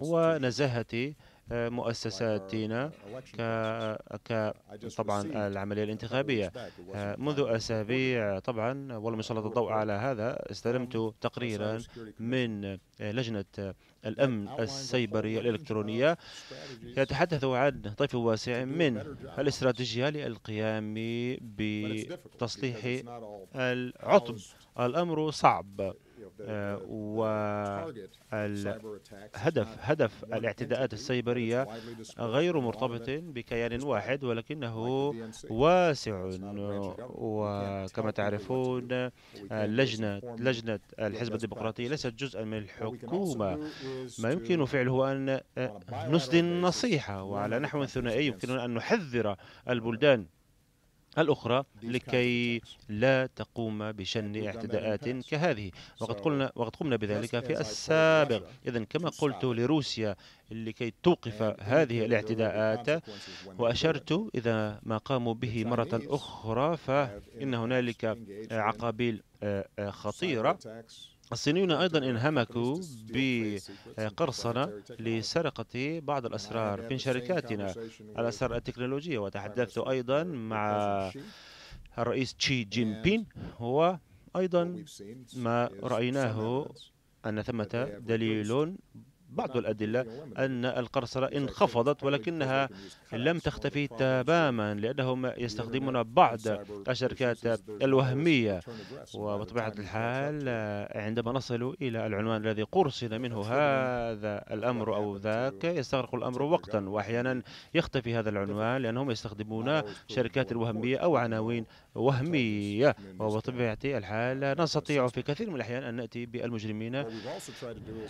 ونزاهة مؤسسات دينا طبعا العملية الانتخابية آه، منذ أسابيع طبعا ولم يسلط الضوء على هذا استلمت um, تقريرا من آه، لجنة آه، الأمن السيبرية الإلكترونية يتحدث عن طيف واسع من الاستراتيجية للقيام بتصليح العطب الأمر صعب والهدف هدف الاعتداءات السيبرية غير مرتبط بكيان واحد ولكنه واسع وكما تعرفون لجنة لجنة الحزب الديمقراطي ليست جزءا من الحكومة ما يمكن فعله أن نسدي النصيحة وعلى نحو ثنائي يمكننا أن نحذر البلدان الأخرى لكي لا تقوم بشن اعتداءات كهذه وقد قلنا uh, وقد قمنا بذلك في السابق إذا كما قلت لروسيا لكي توقف هذه الاعتداءات وأشرت إذا ما قاموا به مرة أخرى فإن هنالك عقابيل آه، آه، خطيرة الصينيون أيضا انهمكوا بقرصنة لسرقة بعض الأسرار من شركاتنا الأسرار التكنولوجية وتحدثت أيضا مع الرئيس تشي جين بين هو أيضا ما رأيناه أن ثمة دليل بعض نعم، الأدلة أن القرصنة انخفضت ولكنها لم تختفي تماما لأنهم يستخدمون بعض الشركات الوهمية وبطبيعة الحال عندما نصل إلى العنوان الذي قرصن منه هذا الأمر أو ذاك يستغرق الأمر وقتا وأحيانا يختفي هذا العنوان لأنهم يستخدمون شركات الوهمية أو عناوين وهمية طيب، وبطبيعة الحال لا نستطيع في كثير من الأحيان أن نأتي بالمجرمين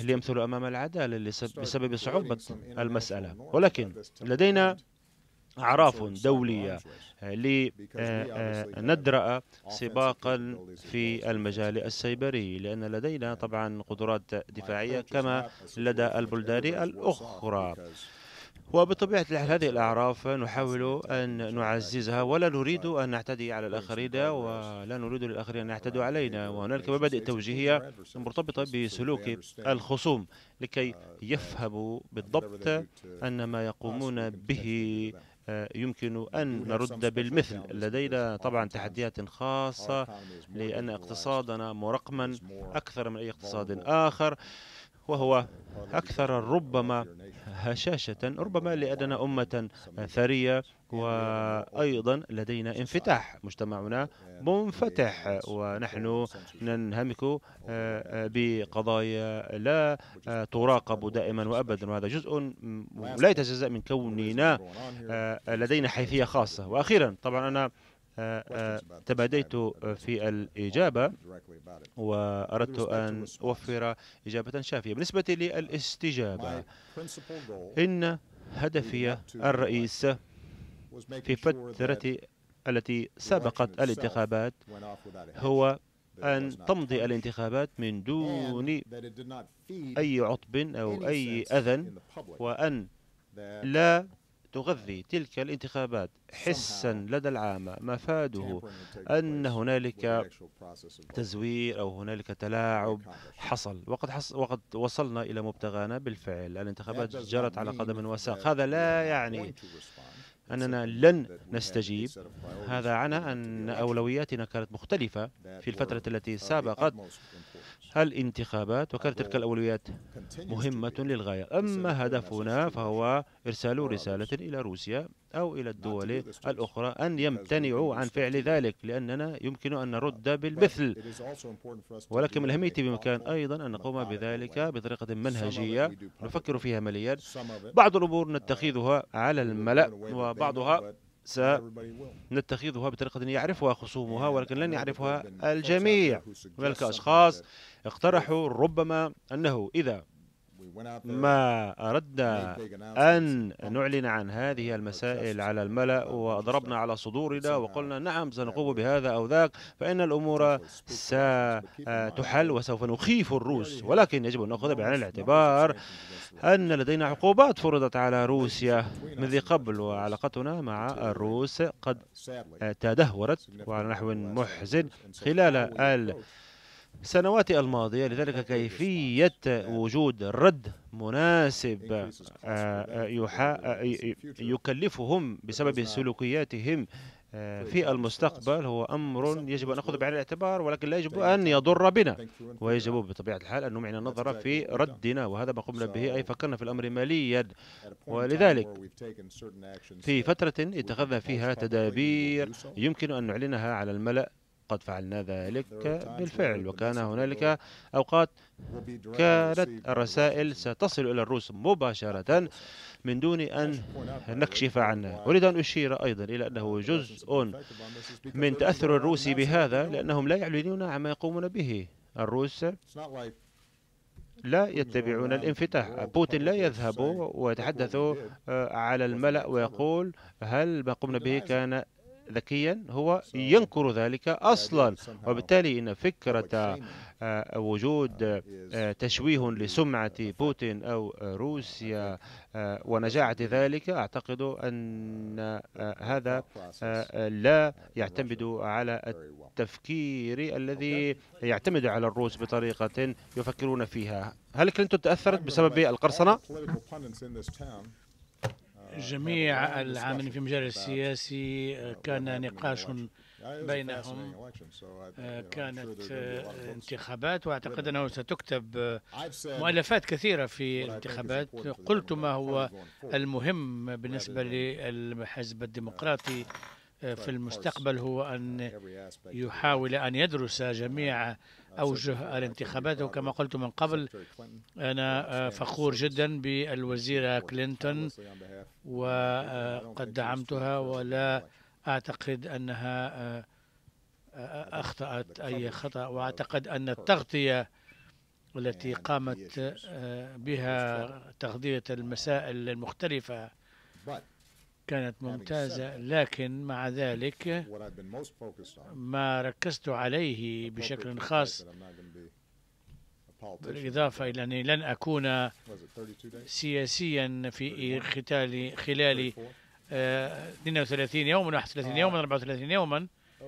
ليمثلوا أمام العدالة بسبب صعوبة المسألة ولكن لدينا أعراف دولية لندرأ آه، آه، سباقا في المجال السيبري لأن لدينا طبعا قدرات دفاعية كما لدى البلدان الأخرى وبطبيعة الحال هذه الأعراف نحاول أن نعززها ولا نريد أن نعتدي على الآخرين ولا نريد للآخرين أن يعتدوا علينا وهناك مبادئ توجيهية مرتبطة بسلوك الخصوم لكي يفهموا بالضبط أن ما يقومون به آه، يمكن أن نرد بالمثل لدينا طبعا تحديات خاصة لأن اقتصادنا مرقما أكثر من أي اقتصاد آخر وهو أكثر ربما هشاشة ربما لأننا أمة ثرية وأيضا لدينا انفتاح مجتمعنا منفتح ونحن ننهمك آه، آه، بقضايا لا آه، تراقب دائما وأبدا وهذا جزء لا يتجزأ من كوننا لدينا حيثية خاصة وأخيرا طبعا أنا تباديت آه، في الإجابة وأردت أن أوفر إجابة شافية بالنسبة للاستجابة إن هدفي الرئيس في فترة التي سبقت الانتخابات هو أن تمضي الانتخابات من دون أي عطب أو أي أذن وأن لا تغذي تلك الانتخابات حسا لدى العامة مفاده أن هنالك تزوير أو هنالك تلاعب حصل وقد, حص وقد وصلنا إلى مبتغانا بالفعل الانتخابات جرت على قدم وساق هذا لا يعني أننا لن نستجيب هذا عنا أن أولوياتنا كانت مختلفة في الفترة التي سابقت الانتخابات وكانت تلك الأولويات مهمة للغاية أما هدفنا فهو إرسال رسالة إلى روسيا أو إلى الدول الأخرى أن يمتنعوا عن فعل ذلك لأننا يمكن أن نرد آه. بالمثل ولكن من أهمية بمكان أيضا أن نقوم بذلك بطريقة منهجية نفكر فيها مليا بعض الأمور نتخذها على الملأ وبعضها سنتخذها بطريقة يعرفها خصومها ولكن لن يعرفها الجميع هناك أشخاص اقترحوا ربما أنه إذا ما أردنا أن نعلن عن هذه المسائل على الملأ وضربنا على صدورنا وقلنا نعم سنقوم بهذا أو ذاك فإن الأمور ستحل آه، وسوف نخيف الروس ولكن يجب أن نأخذ بعين الاعتبار أن لدينا عقوبات فرضت على روسيا منذ قبل وعلاقتنا مع الروس قد تدهورت وعلى نحو محزن خلال السنوات الماضية لذلك كيفية وجود رد مناسب آه، آه، آه، يكلفهم بسبب سلوكياتهم في المستقبل هو أمر يجب أن نأخذ بعين الاعتبار ولكن لا يجب أن يضر بنا ويجب بطبيعة الحال أن نمعن النظر في ردنا وهذا ما قمنا به أي فكرنا في الأمر ماليا ولذلك في فترة اتخذنا فيها تدابير يمكن أن نعلنها على الملأ قد فعلنا ذلك بالفعل وكان هنالك أوقات كانت الرسائل ستصل إلى الروس مباشرة من دون أن نكشف عنها أريد أن أشير أيضا إلى أنه جزء من تأثر الروس بهذا لأنهم لا يعلنون عما يقومون به الروس لا يتبعون الانفتاح بوتين لا يذهب ويتحدث على الملأ ويقول هل ما قمنا به كان ذكيا هو ينكر ذلك يعني أصلا وبالتالي إن فكرة وجود تشويه لسمعة بوتين أو روسيا آه، ونجاعة ذلك أعتقد أن آه، هذا آه، لا يعتمد على التفكير الذي يعتمد على الروس بطريقة يفكرون فيها هل كلينتون تأثرت بسبب القرصنة؟ جميع العاملين في المجال السياسي آه، كان نقاش بينهم آه، كانت آه، انتخابات واعتقد انه ستكتب مؤلفات كثيره في الانتخابات قلت ما هو المهم بالنسبه للحزب الديمقراطي في المستقبل هو ان uh, يحاول ان يدرس جميع أوجه الانتخابات وكما قلت من قبل أنا آه، فخور جدا بالوزيرة كلينتون وقد دعمتها ولا أعتقد أنها آه، أخطأت أي خطأ وأعتقد أن التغطية التي قامت آه، بها تغذية المسائل المختلفة كانت ممتازة لكن مع ذلك ما ركزت عليه بشكل خاص بالإضافة إلى أني لن أكون سياسيا في خلال خلال 32 آه، يوما 31 ah. يوما 34 يوما oh,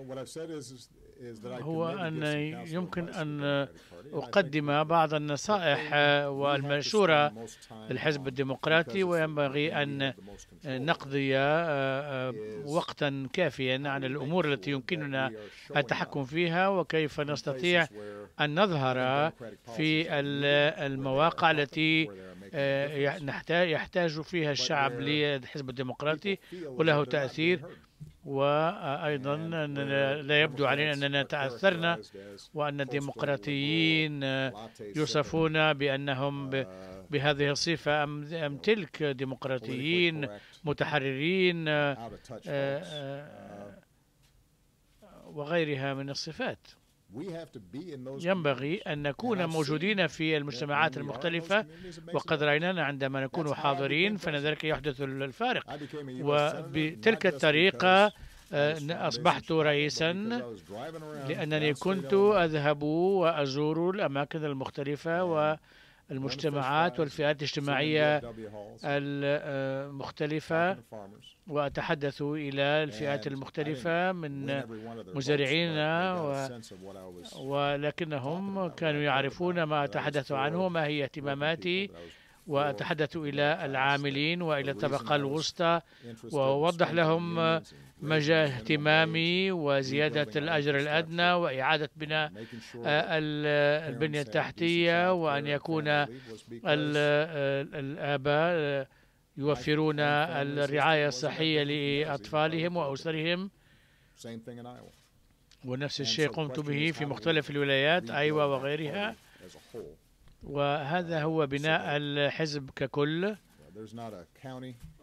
هو أن يمكن أن أقدم بعض النصائح والمنشورة آه، آه، آه، للحزب الديمقراطي وينبغي أن نقضي وقتا كافيا عن الأمور التي يمكننا التحكم فيها وكيف نستطيع أن نظهر في المواقع التي يحتاج فيها الشعب للحزب الديمقراطي وله تأثير وأيضا أننا uh, لا يبدو علينا أننا تأثرنا وأن الديمقراطيين uh, uh, يوصفون بأنهم بهذه الصفة أم تلك ديمقراطيين متحررين وغيرها من الصفات ينبغي أن نكون موجودين في المجتمعات المختلفة وقد رأينا عندما نكون حاضرين ذلك يحدث الفارق وبتلك الطريقة آه، أصبحت رئيسا لأنني كنت أذهب وأزور الأماكن المختلفة و المجتمعات والفئات الاجتماعية المختلفة وأتحدث إلى الفئات المختلفة من مزارعينا ولكنهم كانوا يعرفون ما أتحدث عنه ما هي اهتماماتي وأتحدث إلى العاملين وإلى الطبقة الوسطى وأوضح لهم مجال اهتمامي وزيادة الأجر الأدنى وإعادة بناء البنية التحتية وأن يكون الآباء يوفرون الرعاية الصحية لأطفالهم وأسرهم ونفس الشيء قمت به في مختلف الولايات أيوة وغيرها وهذا هو بناء الحزب ككل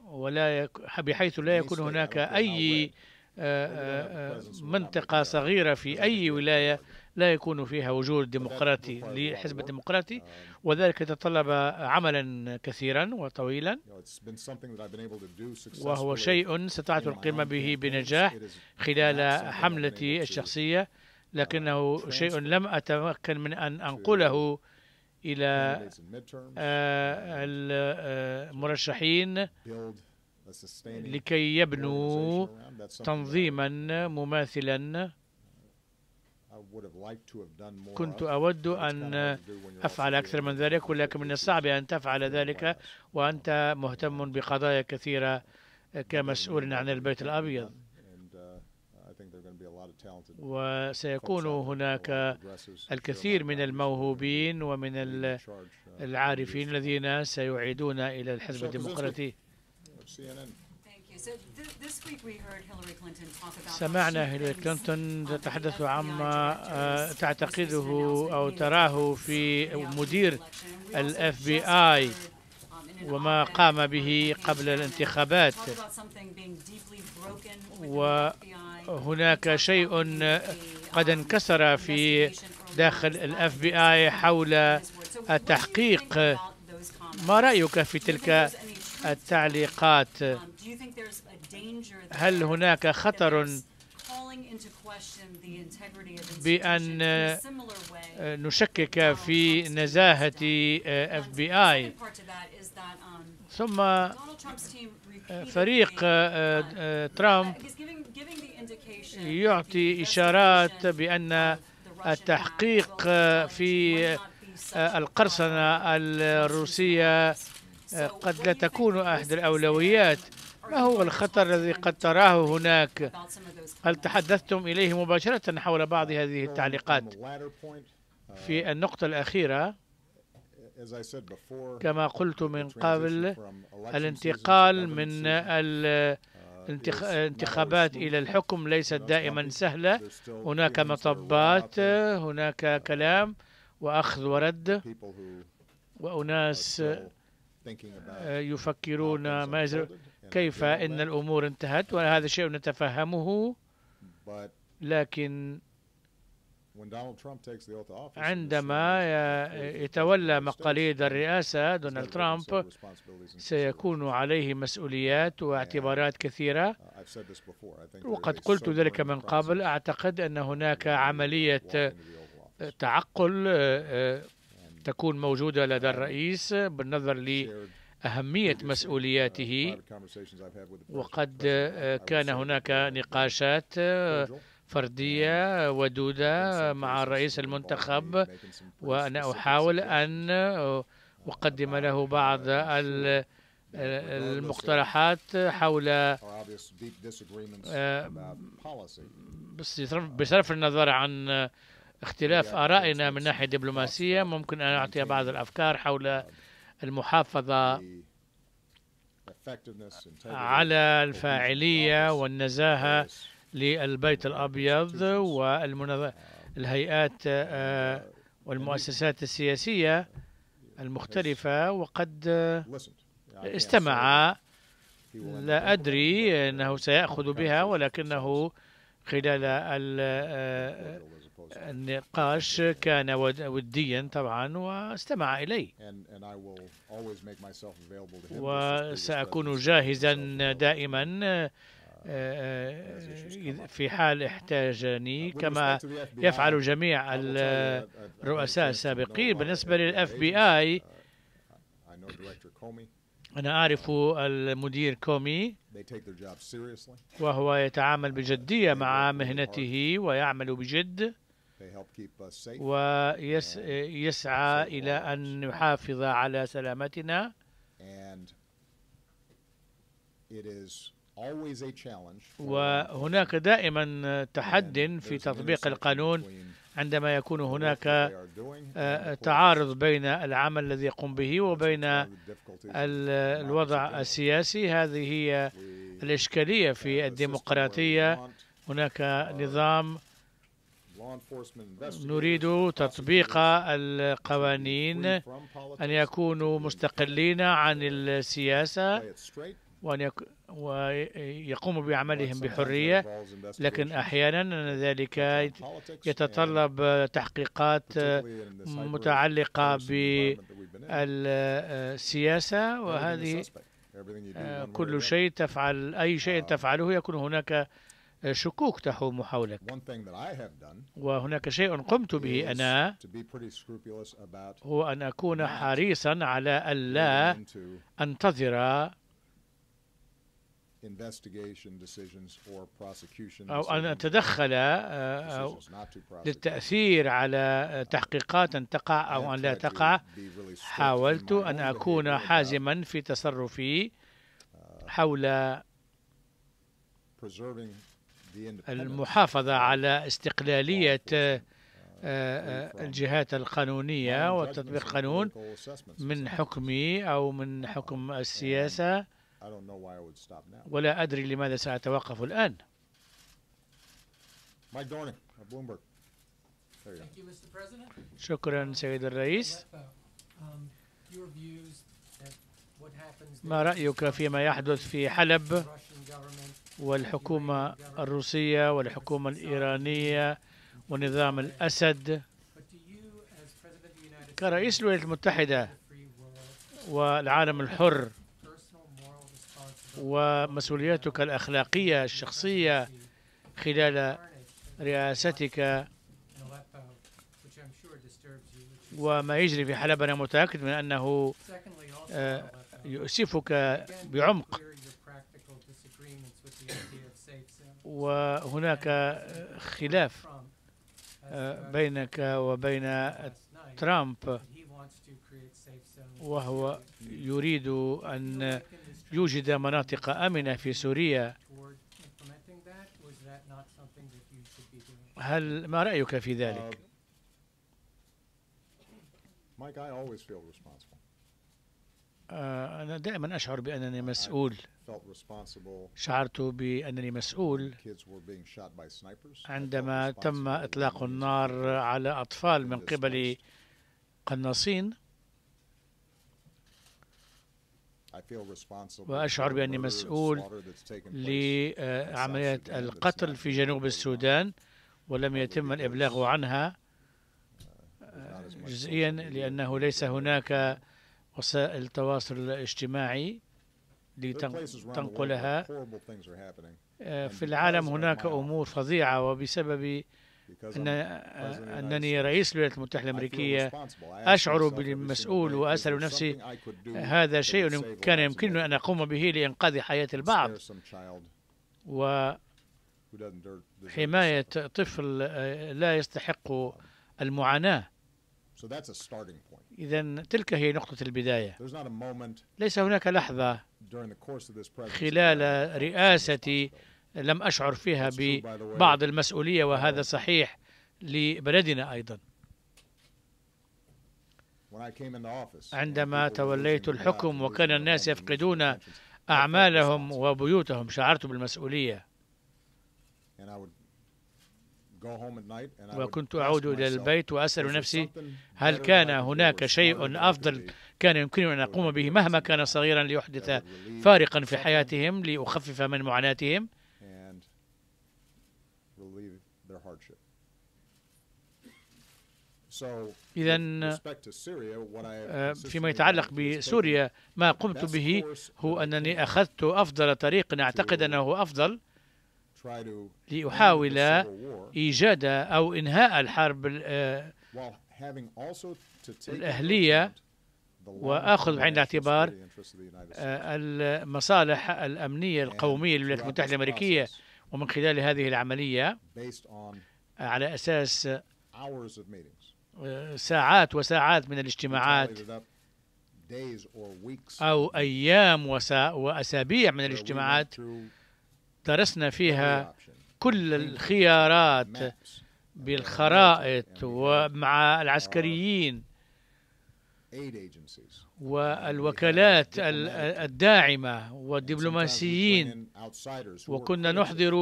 ولا بحيث لا يكون هناك أي آه، آه، منطقة صغيرة في أي ولاية لا يكون فيها وجود ديمقراطي لحزب الديمقراطي um, وذلك يتطلب عملا كثيرا وطويلا وهو شيء استطعت القيام به بنجاح خلال حملتي الشخصية لكنه uh, شيء لم أتمكن من أن أنقله إلى آه، المرشحين آه، لكي يبنوا تنظيما مماثلا كنت أود أن أفعل أكثر من ذلك ولكن من الصعب أن تفعل ذلك وأنت مهتم بقضايا كثيرة كمسؤول عن البيت الأبيض وسيكون هناك الكثير من الموهوبين ومن uh, العارفين الذين سيعيدون إلى الحزب الديمقراطي uh, سمعنا هيلاري كلينتون تتحدث عما uh, تعتقده أو تراه في مدير الاف بي اي وما قام به قبل الانتخابات و هناك شيء قد انكسر في داخل الاف بي اي حول التحقيق ما رايك في تلك التعليقات هل هناك خطر بأن نشكك في نزاهة اف بي اي ثم فريق آه، آه، ترامب يعطي إشارات بأن التحقيق آه، في القرصنة الروسية قد لا تكون أحد الأولويات ما هو الخطر الذي قد تراه هناك هل تحدثتم إليه مباشرة حول بعض هذه التعليقات في النقطة الأخيرة كما قلت من قبل الانتقال من الانتخابات uh, إلى الحكم ليست دائما سهلة هناك مطبات هناك uh, كلام وأخذ ورد وأناس آه، يفكرون ما كيف إن الأمور انتهت وهذا شيء نتفهمه لكن عندما آه، يتولى مقاليد الرئاسة دونالد ترامب سيكون عليه مسؤوليات واعتبارات كثيرة uh, وقد قلت ذلك من قبل أعتقد أن هناك عملية تعقل آه، آه، تكون موجودة لدى الرئيس بالنظر ل أهمية uh, مسؤولياته وقد كان هناك نقاشات فردية ودودة مع الرئيس المنتخب وأنا أحاول أن أقدم له بعض المقترحات حول آه، بصرف النظر عن اختلاف آرائنا من ناحية دبلوماسية ممكن أن أعطي بعض الأفكار حول المحافظة على الفاعلية والنزاهة للبيت الأبيض والهيئات آه، والمؤسسات السياسية المختلفة وقد آه، استمع لا أدري أنه سيأخذ بها ولكنه خلال آه، النقاش كان وديا طبعا واستمع إلي وسأكون جاهزا uh, دائما آه، آه، في حال احتاجني آه، كما يفعل جميع الرؤساء السابقين بالنسبة للأف بي آي أنا أعرف المدير كومي وهو يتعامل بجدية مع مهنته ويعمل بجد ويسعى إلى أن يحافظ على سلامتنا وهناك دائما تحد في تطبيق القانون عندما يكون هناك آه، تعارض بين العمل الذي يقوم به وبين الوضع السياسي هذه هي الإشكالية في الديمقراطية هناك uh, نظام نريد تطبيق القوانين أن يكونوا مستقلين عن السياسة وأن يكون ويقوموا بعملهم بحرية لكن أحيانا ذلك يتطلب تحقيقات متعلقة بالسياسة وهذه آه، كل شيء تفعل أي شيء آه. تفعله يكون هناك شكوك تحوم حولك وهناك شيء قمت به أنا هو أن أكون حريصا على ألا أنتظر أو أن أتدخل أو آه، آه، للتأثير على آه، تحقيقات أن تقع أو أن لا تقع حاولت أن أكون حازما في تصرفي حول المحافظة على استقلالية uh, الجهات القانونية وتطبيق قانون من حكمي أو من حكم السياسة ولا أدري لماذا سأتوقف الآن. شكرا سيد الرئيس. Um, ما رأيك فيما يحدث في حلب والحكومة الروسية والحكومة الإيرانية ونظام الأسد كرئيس الولايات المتحدة والعالم الحر ومسؤوليتك الأخلاقية الشخصية خلال رئاستك وما يجري في حلب أنا متأكد من أنه آه، يؤسفك بعمق وهناك خلاف آه، بينك وبين ترامب وهو يريد أن يوجد مناطق آمنة في سوريا هل ما رأيك في ذلك؟ uh, uh, أنا دائما أشعر بأنني مسؤول شعرت بأنني مسؤول عندما تم إطلاق النار على أطفال من قبل قناصين وأشعر بأني مسؤول لعملية القتل في جنوب السودان ولم يتم الإبلاغ عنها uh, جزئيا لأنه ليس هناك وسائل تواصل اجتماعي لتنقلها uh, في العالم هناك أمور فظيعة وبسبب أن أنني رئيس الولايات المتحدة الأمريكية أشعر بالمسؤول وأسأل نفسي هذا شيء كان يمكنني أن أقوم به لإنقاذ حياة البعض وحماية طفل آه، لا يستحق المعاناة إذا تلك هي نقطة البداية ليس هناك لحظة خلال رئاستي لم أشعر فيها ببعض المسؤولية وهذا صحيح لبلدنا أيضا عندما توليت الحكم وكان الناس يفقدون أعمالهم وبيوتهم شعرت بالمسؤولية وكنت أعود إلى البيت وأسأل نفسي هل كان هناك شيء أفضل كان يمكنني أن أقوم به مهما كان صغيرا ليحدث فارقا في حياتهم لأخفف من معاناتهم إذا آه، فيما يتعلق بسوريا ما قمت به هو أنني أخذت أفضل طريق أعتقد أنه أفضل لأحاول إيجاد أو إنهاء الحرب آه، الأهلية وآخذ بعين الاعتبار آه، المصالح الأمنية القومية للولايات المتحدة الأمريكية ومن خلال هذه العملية على أساس ساعات وساعات من الاجتماعات أو أيام وسا... وأسابيع من الاجتماعات درسنا فيها كل الخيارات بالخرائط ومع العسكريين والوكالات الداعمة والدبلوماسيين وكنا نحضر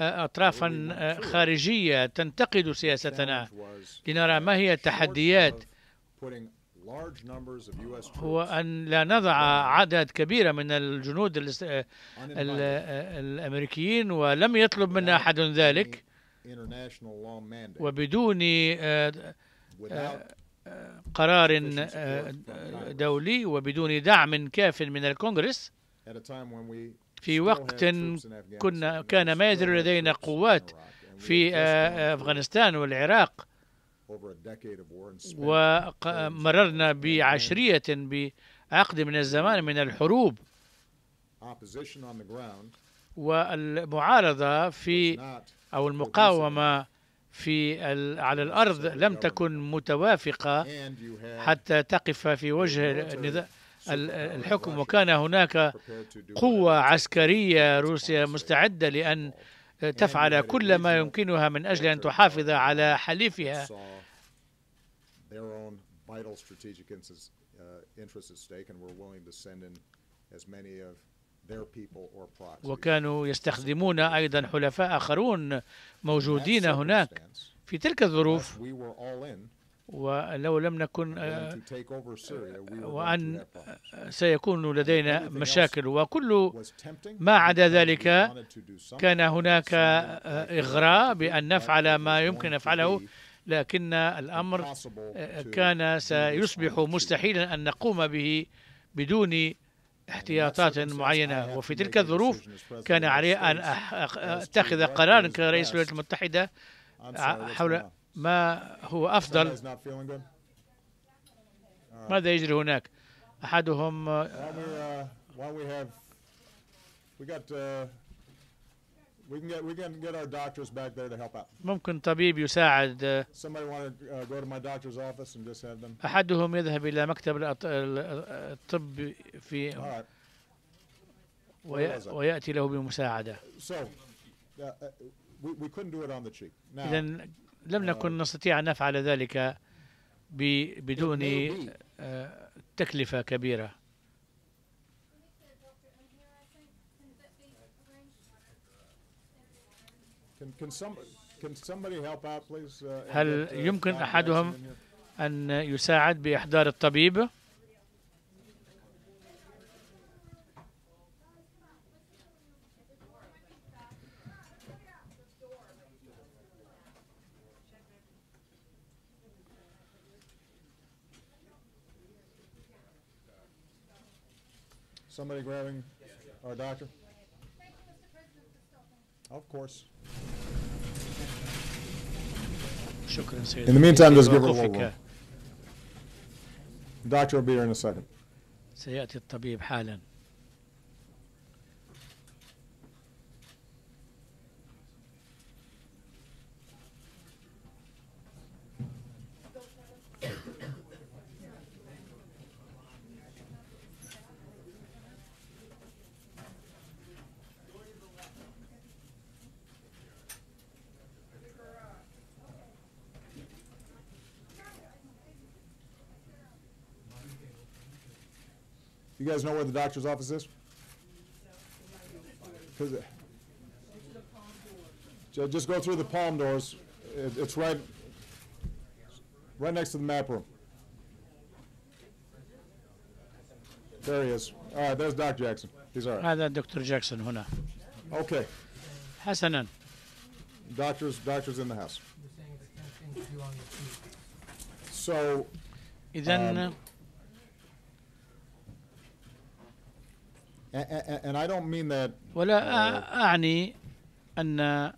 آه، أطرافا آه، خارجية تنتقد سياستنا لنرى ما هي التحديات هو أن لا نضع عدد كبير من الجنود آه، الأمريكيين ولم يطلب منا أحد ذلك وبدون قرار دولي وبدون دعم كاف من الكونغرس في وقت كنا كان ما يزال لدينا قوات في آه، آه، أفغانستان والعراق ومررنا بعشرية بعقد من الزمان من الحروب والمعارضة في أو المقاومة في على الأرض لم تكن متوافقة حتى تقف في وجه الحكم وكان هناك قوة عسكرية روسيا مستعدة لأن تفعل كل ما يمكنها من أجل أن تحافظ على حليفها uh, وكانوا يستخدمون أيضا حلفاء آخرون موجودين هناك في تلك الظروف ولو لم نكن آه، وأن آه، سيكون لدينا مشاكل وكل ما عدا ذلك كان هناك آه، إغراء بأن نفعل ما يمكن نفعله لكن الأمر كان سيصبح مستحيلا أن نقوم به بدون احتياطات معينة وفي تلك الظروف كان علي أن أتخذ قرارا كرئيس الولايات المتحدة حول ما هو أفضل uh, ماذا يجري هناك أحدهم آه، uh, uh, ممكن طبيب يساعد آه، أحدهم يذهب إلى مكتب الطب في ويأتي له بمساعدة إذا لم آه. نكن نستطيع أن نفعل ذلك بدون آه، تكلفة كبيرة uh, هل uh, يمكن أحدهم أن يساعد بإحضار الطبيب؟ somebody grabbing our doctor? Of course. In the meantime, just give her a little room. The doctor will be here in a second. سيأتي الطبيب حالاً. You guys know where the doctor's office is? Because just go through the palm doors. It, it's right, right next to the map room. There he is. All right, there's Doc Jackson. He's all right. هذا Dr. Jackson huna. Okay. حسنا. Doctors, doctors in the house. So. إذا um, and I don't mean that. ولا uh, أعني أن.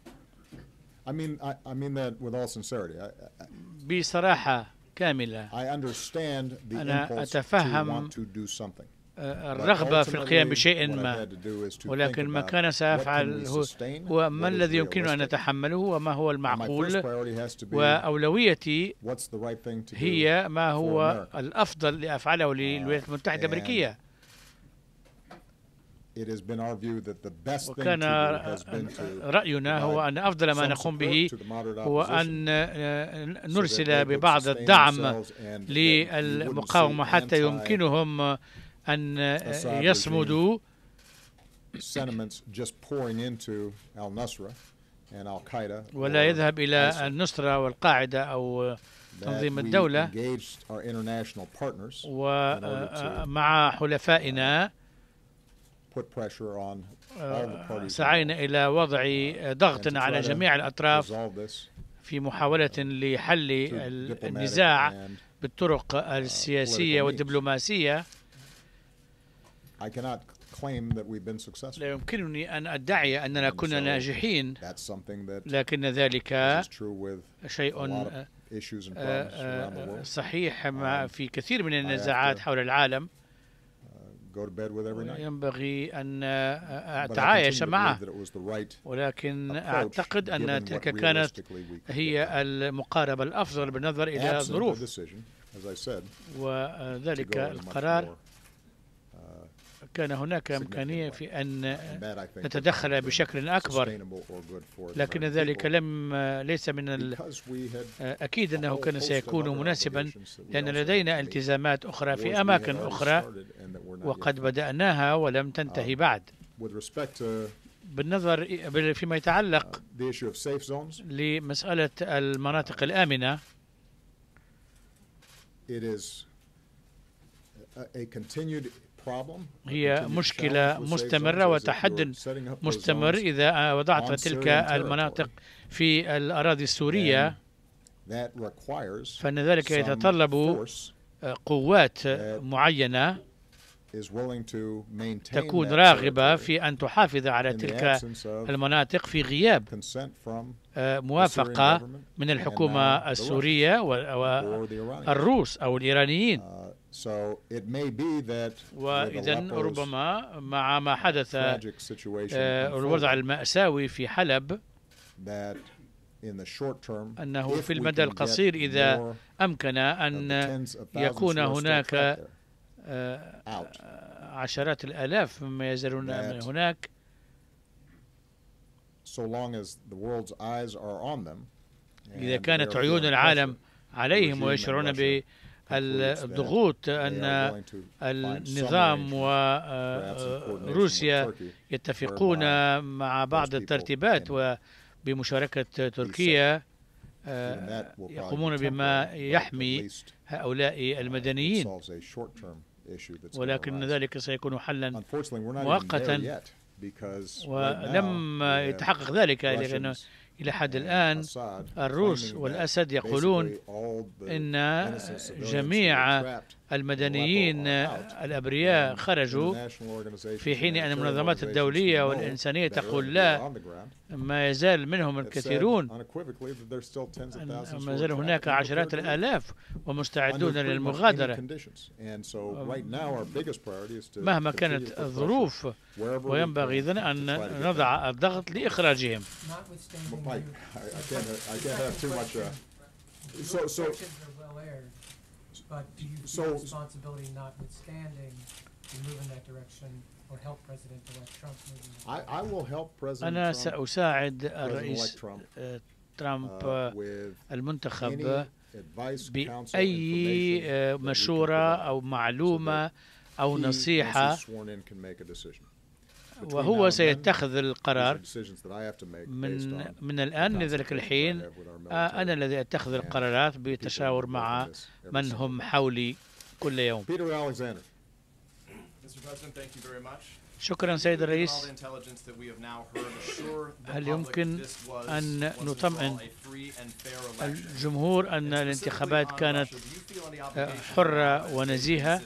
I mean I, I mean that with all sincerity. بصراحة كاملة. I understand the أنا أتفهم to want to do something. آه، الرغبة في القيام بشيء ما ولكن ما كان سأفعل هو ما الذي يمكننا أن نتحمله وما هو المعقول وأولويتي هي ما هو الأفضل لأفعله للولايات المتحدة الأمريكية وكان رأينا هو أن أفضل ما نقوم به هو أن آه، نرسل ببعض الدعم للمقاومة حتى يمكنهم أن يصمدوا ولا يذهب إلى النصرة والقاعدة أو تنظيم الدولة ومع آه، حلفائنا آه، سعينا إلى وضع ضغط على جميع الأطراف في محاولة لحل النزاع uh, بالطرق السياسية والدبلوماسية لا يمكنني أن أدعي أننا كنا ناجحين لكن ذلك شيء آه، آه، صحيح في كثير من النزاعات حول العالم ينبغي أن أتعايش معه ولكن أعتقد أن تلك كانت هي المقاربة الأفضل بالنظر إلى الظروف وذلك القرار كان هناك إمكانية في أن نتدخل بشكل أكبر لكن ذلك لم ليس من آه، أكيد أنه كان سيكون مناسبا لأن لدينا التزامات أخرى في أماكن أخرى وقد بدأناها ولم تنتهي um, بعد uh, بالنظر فيما يتعلق لمسألة المناطق الآمنة It is a continued هي مشكلة مستمرة وتحد مستمر إذا وضعت تلك المناطق في الأراضي السورية فإن ذلك يتطلب قوات معينة تكون راغبة في أن تحافظ على تلك المناطق في غياب آه، موافقة من الحكومة السورية والروس أو الإيرانيين uh, وإذا ربما مع ما حدث آه، الوضع المأساوي في حلب أنه في المدى القصير إذا أمكن أن يكون هناك آه، آه، عشرات الآلاف مما يزالون هناك إذا كانت عيون العالم عليهم ويشعرون الضغوط أن النظام وروسيا آه، يتفقون مع بعض الترتيبات وبمشاركة تركيا آه، يقومون بما يحمي هؤلاء uh, المدنيين ولكن ذلك سيكون حلا مؤقتا ولم يتحقق ذلك لأنه إلى حد الآن الروس والأسد يقولون إن جميع المدنيين الأبرياء خرجوا في حين أن المنظمات الدولية والإنسانية تقول لا ما يزال منهم الكثيرون ما زال هناك عشرات الآلاف ومستعدون للمغادرة مهما كانت الظروف وينبغي إذن أن نضع الضغط لإخراجهم But do you feel So- responsibility notwithstanding, to move in that direction or help President-elect Trump move in that? I, I will help أنا President Trump, ساساعد President-elect الرئيس Trump ترامب uh, with المنتخب any advice, بأي that مشورة أو معلومة أو نصيحة sworn in, can make a decision. وهو سيتخذ القرار من من الآن لذلك الحين آه، أنا الذي أتخذ القرارات بالتشاور مع من هم حولي كل يوم شكرا سيد الرئيس هل يمكن أن نطمئن الجمهور أن الانتخابات كانت آه، حرة ونزيهة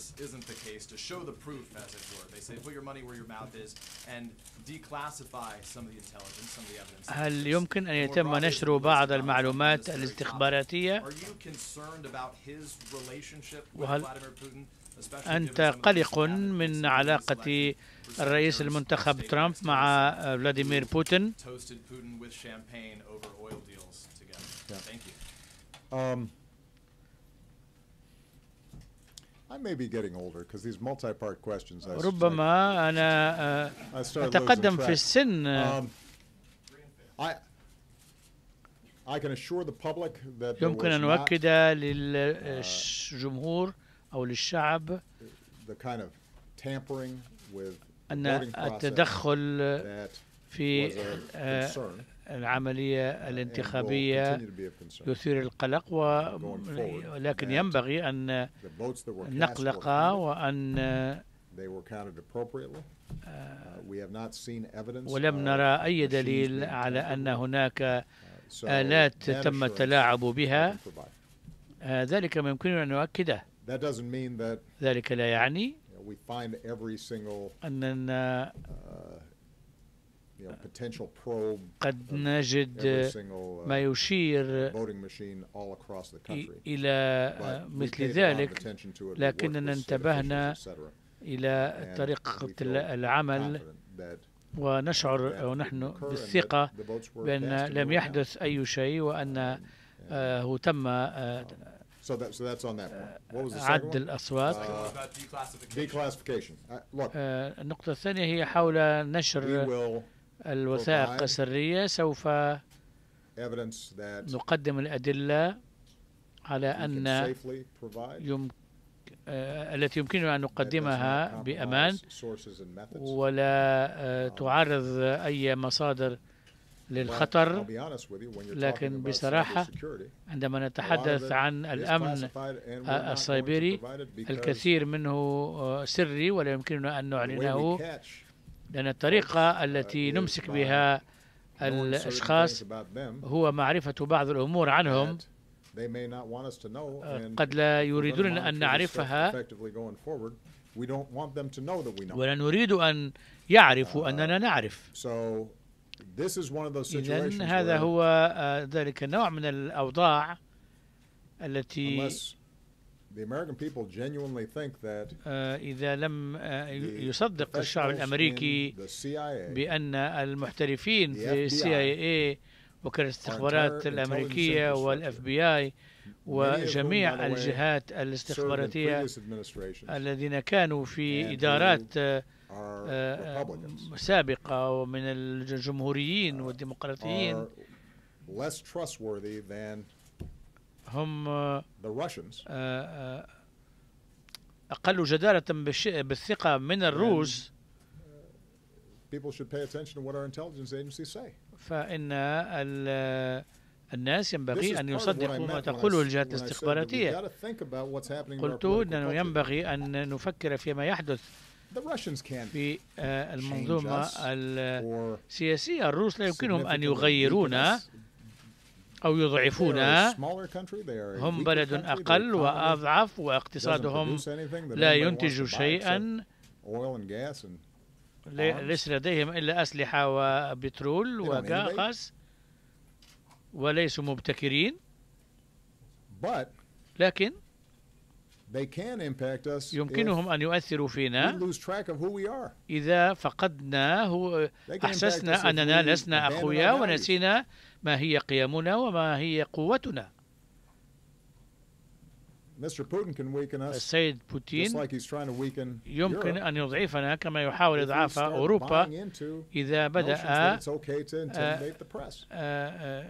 this isn't the case, to show the proof, as it were. They say, put your money where your mouth is, and declassify some of the intelligence, some of the evidence. هل يمكن أن يتم نشر بعض المعلومات الاستخباراتية؟ Are you concerned about his relationship with Vladimir Putin? أنت قلق من علاقة الرئيس المنتخب ترامب مع فلاديمير بوتين. Um, ربما أنا آه، أتقدم في السن um, يمكن أن أؤكد uh, للجمهور أو للشعب أن التدخل في آه، العملية الانتخابية يثير القلق ولكن ينبغي أن نقلق وأن uh, ولم نرى أي دليل على أن هناك uh, آلات تم التلاعب بها uh, ذلك ما يمكننا أن نؤكده ذلك لا يعني أننا قد نجد uh, ما يشير إلى آه, مثل ذلك لكننا انتبهنا إلى طريقة العمل ونشعر ونحن بالثقة بأن لم يحدث أي شيء وأنه um, آه، تم آه، So that, so that's on that point. What was the second عد الأصوات uh, declassification. Uh, look. النقطة الثانية هي حول نشر الوثائق السرية سوف نقدم الأدلة على أن آه، التي يمكننا أن نقدمها بأمان ولا آه، um, تعرض أي مصادر للخطر لكن بصراحة عندما نتحدث عن الأمن السيبري الكثير منه آه، سري ولا يمكننا أن نعلنه لأن الطريقة التي نمسك بها الأشخاص هو معرفة بعض الأمور عنهم آه، قد لا يريدون أن نعرفها ولا نريد أن يعرفوا uh, أننا نعرف إذن هذا هو آه، ذلك النوع من الأوضاع التي The American people genuinely think that آه، إذا لم آه، يصدق الشعب الأمريكي بأن المحترفين في CIA وكالة الاستخبارات الأمريكية والإف بي آي وجميع الجهات الاستخباراتية الذين كانوا في إدارات آه، سابقة ومن الجمهوريين والديمقراطيين هم آه، آه، أقل جدالة بالثقة من الروس فإن الناس ينبغي أن يصدقوا ما تقوله الجهات الاستخباراتية قلت أنه ينبغي أن نفكر فيما يحدث في آه، المنظومة السياسية الروس لا يمكنهم أن يغيرونا أو يضعفون هم بلد أقل وأضعف واقتصادهم لا ينتج شيئا ليس لديهم إلا أسلحة وبترول وغاز وليسوا مبتكرين لكن يمكنهم أن يؤثروا فينا إذا فقدنا أحسسنا أننا لسنا أخويا ونسينا ما هي قيمنا وما هي قوتنا السيد بوتين يمكن أن يضعفنا كما يحاول إضعاف أوروبا إذا بدأ آه، آه، آه،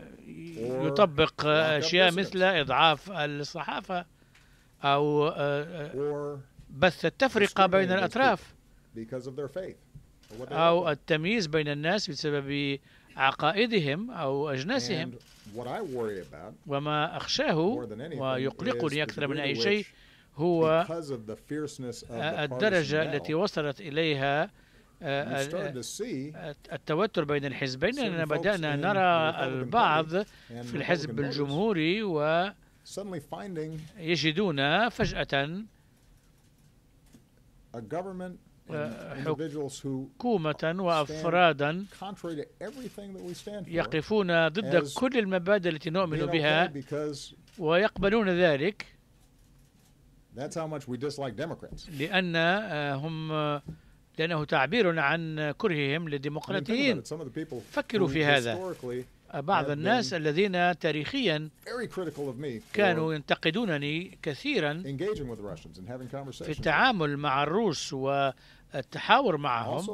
يطبق أشياء مثل إضعاف الصحافة أو آه، آه، بث التفرقة بين الأطراف أو التمييز بين الناس بسبب عقائدهم أو أجناسهم وما أخشاه ويقلقني أكثر من أي شيء هو الدرجة التي وصلت إليها آه، التوتر بين الحزبين لأننا بدأنا نرى البعض في الحزب الجمهوري و يجدون فجأة آه، حكومة وأفرادا يقفون ضد كل المبادئ التي نؤمن بها ويقبلون ذلك لأن آه، هم لأنه تعبير عن كرههم للديمقراطيين فكروا في هذا بعض الناس الذين تاريخيا كانوا ينتقدونني كثيرا في التعامل مع الروس والتحاور معهم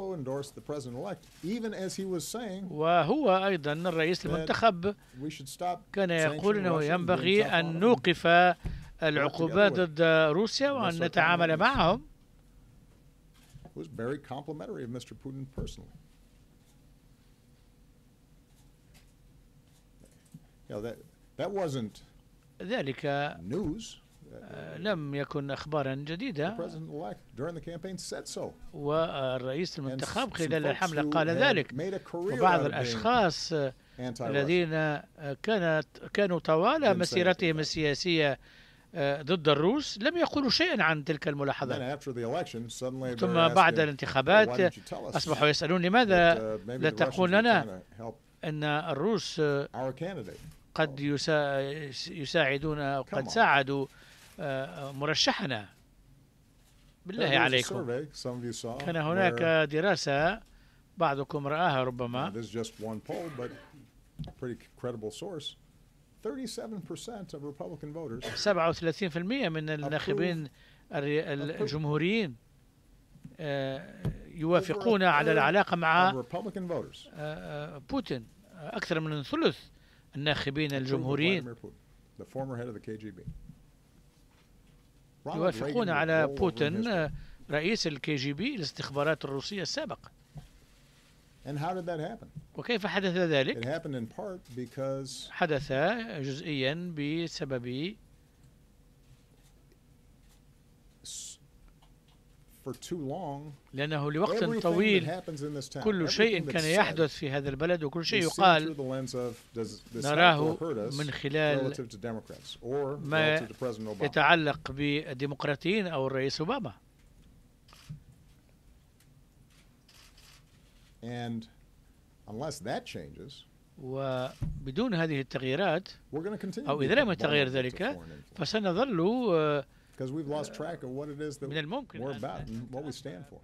وهو أيضا الرئيس المنتخب كان يقول أنه ينبغي أن نوقف العقوبات ضد روسيا وأن نتعامل معهم was very complimentary of Mr. Putin personally. you know, that, that wasn't ذلك news. آه، لم يكن اخبارا جديده والرئيس المنتخب خلال الحمله قال ذلك وبعض الاشخاص الذين آه، كانت كانوا طوال مسيرتهم السياسيه آه، ضد الروس لم يقولوا شيئا عن تلك الملاحظات ثم بعد الانتخابات أصبحوا يسألون لماذا uh, لا تقول لنا أن الروس قد يساعدون أو قد ساعدوا آه، مرشحنا بالله عليكم كان هناك دراسة بعضكم رآها ربما سبعة وثلاثين في المئة من الناخبين الجمهوريين آه، يوافقون على العلاقة مع آه، بوتين أكثر من ثلث الناخبين الجمهوريين يوافقون على بوتين رئيس الكي جي بي الاستخبارات الروسية السابق وكيف حدث ذلك؟ حدث جزئيا بسبب لأنه لوقت طويل كل شيء كان يحدث في هذا البلد وكل شيء يقال نراه من خلال ما يتعلق بالديمقراطيين أو الرئيس أوباما وبدون هذه التغييرات أو إذا لم يتغير ذلك فسنظل آه، because we've lost uh, track of what it is that we're about and what we stand for.